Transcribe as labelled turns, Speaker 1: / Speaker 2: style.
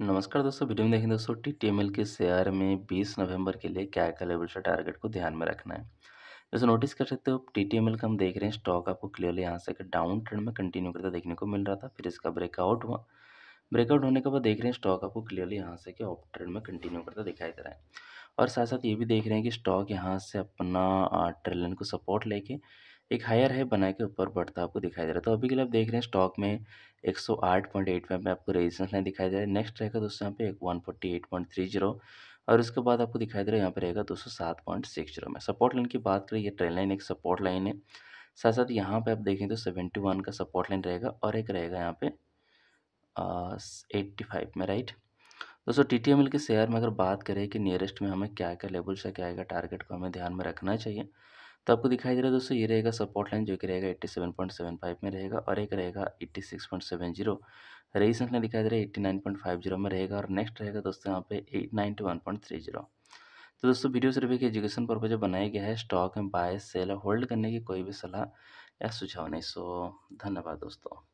Speaker 1: नमस्कार दोस्तों वीडियो में देखें दोस्तों टी टी एम एल के शेयर में 20 नवंबर के लिए क्या क्या लेवल से टारगेट को ध्यान में रखना है जैसे नोटिस कर सकते हो टी टी एम एल का हम देख रहे हैं स्टॉक आपको क्लियरली यहाँ से डाउन ट्रेंड में कंटिन्यू करता देखने को मिल रहा था फिर इसका ब्रेकआउट हुआ ब्रेकआउट होने के बाद देख रहे हैं स्टॉक आपको क्लियरली यहाँ से कि ऑफ ट्रेंड में कंटिन्यू करता दिखाई दे रहा है और साथ साथ ये भी देख रहे हैं कि स्टॉक यहाँ से अपना ट्रेल लाइन को सपोर्ट लेके एक हायर है बना के ऊपर बढ़ता आपको दिखाई दे रहा है तो अभी के लिए आप देख रहे हैं स्टॉक में 108.85 में आपको रेजिस्टेंस लाइन दिखाई दे रहा है नेक्स्ट रहेगा दोस्तों यहाँ पे एक one forty eight point three zero और उसके बाद आपको दिखाई दे रहा है यहाँ पे रहेगा दो सौ सात पॉइंट सिक्स जीरो में सपोर्ट लाइन की बात करें ये ट्रेन लाइन एक सपोर्ट लाइन है साथ साथ यहाँ पे आप देखें तो सेवेंटी वन का सपोर्ट लाइन रहेगा और एक रहेगा यहाँ पर एट्टी फाइव में राइट दोस्तों टी टी एम एल के शेयर में अगर बात करें कि नियरेस्ट में हमें क्या क्या लेवल से क्या आएगा टारगेट को हमें ध्यान में रखना चाहिए तो आपको दिखाई दे रहा है दोस्तों ये रहेगा सपोर्ट लाइन जो कि रहेगा eighty seven point seven five में रहेगा और एक रहेगा eighty six point seven zero resistance में दिखाई दे रहा है eighty nine point five zero में रहेगा और नेक्स्ट रहेगा दोस्तों यहाँ पे eight ninety one point three zero तो दोस्तों वीडियो सिर्फ एक एजुकेशन पर्पज बनाया गया है स्टॉक में बाय सेल और होल्ड करने की कोई भी सलाह या सुझाव नहीं सो धन्यवाद दोस्तों